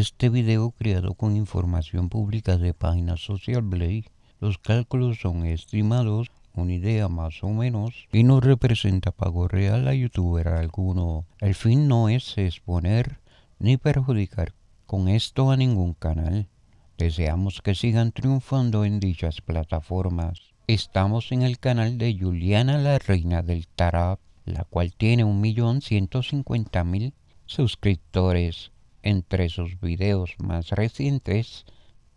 Este video creado con información pública de página Social Blade, los cálculos son estimados, una idea más o menos, y no representa pago real a youtuber alguno. El fin no es exponer ni perjudicar con esto a ningún canal. Deseamos que sigan triunfando en dichas plataformas. Estamos en el canal de Juliana la Reina del Tarab, la cual tiene 1.150.000 suscriptores. Entre sus videos más recientes,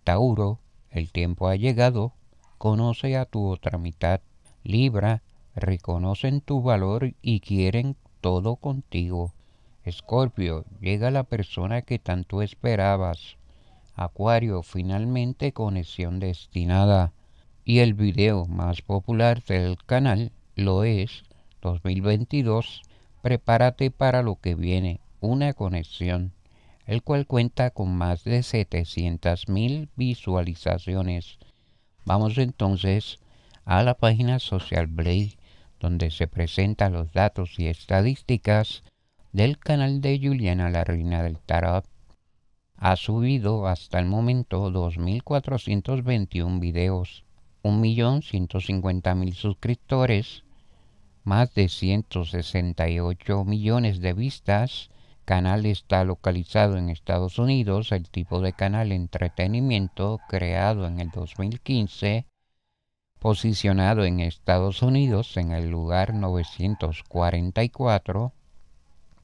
Tauro, El tiempo ha llegado, Conoce a tu otra mitad, Libra, reconocen tu valor y quieren todo contigo. Escorpio, llega la persona que tanto esperabas. Acuario, finalmente conexión destinada. Y el video más popular del canal lo es 2022. Prepárate para lo que viene, una conexión el cual cuenta con más de 700.000 visualizaciones. Vamos entonces a la página Social Blade, donde se presentan los datos y estadísticas del canal de Juliana la Reina del Tarot. Ha subido hasta el momento 2.421 videos, 1.150.000 suscriptores, más de 168 millones de vistas canal está localizado en Estados Unidos, el tipo de canal entretenimiento creado en el 2015, posicionado en Estados Unidos en el lugar 944,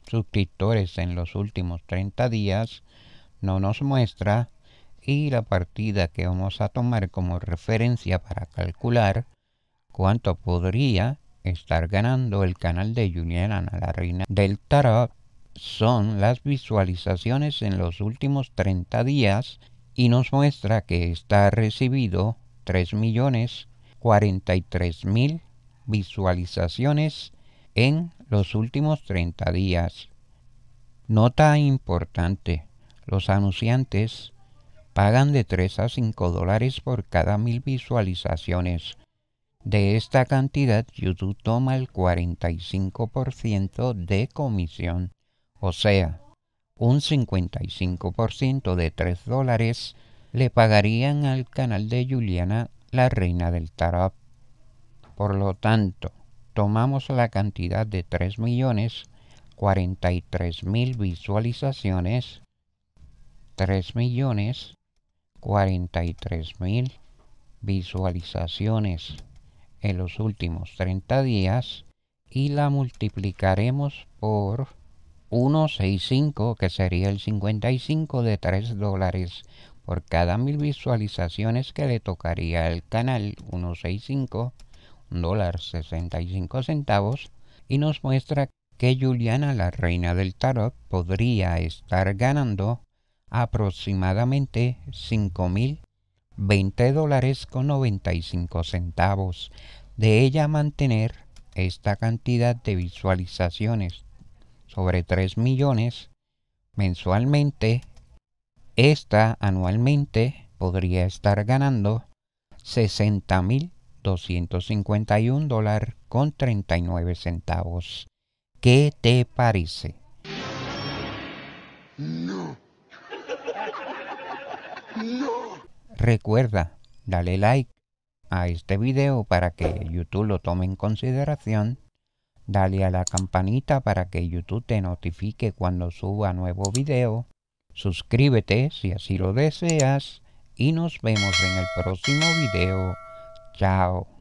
suscriptores en los últimos 30 días, no nos muestra y la partida que vamos a tomar como referencia para calcular cuánto podría estar ganando el canal de Juliana, la reina del tarot son las visualizaciones en los últimos 30 días y nos muestra que está recibido 3.043.000 visualizaciones en los últimos 30 días. Nota importante, los anunciantes pagan de 3 a 5 dólares por cada 1.000 visualizaciones. De esta cantidad, YouTube toma el 45% de comisión o sea, un 55% de 3 dólares le pagarían al canal de Juliana, la reina del tarab. Por lo tanto, tomamos la cantidad de 3 millones mil visualizaciones, 3 millones 43 mil visualizaciones en los últimos 30 días y la multiplicaremos por 165, que sería el 55 de 3 dólares por cada mil visualizaciones que le tocaría al canal 165, un dólar 65 centavos, y nos muestra que Juliana, la reina del tarot, podría estar ganando aproximadamente 5.020 dólares con 95 centavos de ella mantener esta cantidad de visualizaciones sobre 3 millones mensualmente, esta anualmente podría estar ganando 60.251 dólares con 39 centavos. ¿Qué te parece? Recuerda, dale like a este video para que YouTube lo tome en consideración Dale a la campanita para que YouTube te notifique cuando suba nuevo video. Suscríbete si así lo deseas y nos vemos en el próximo video. Chao.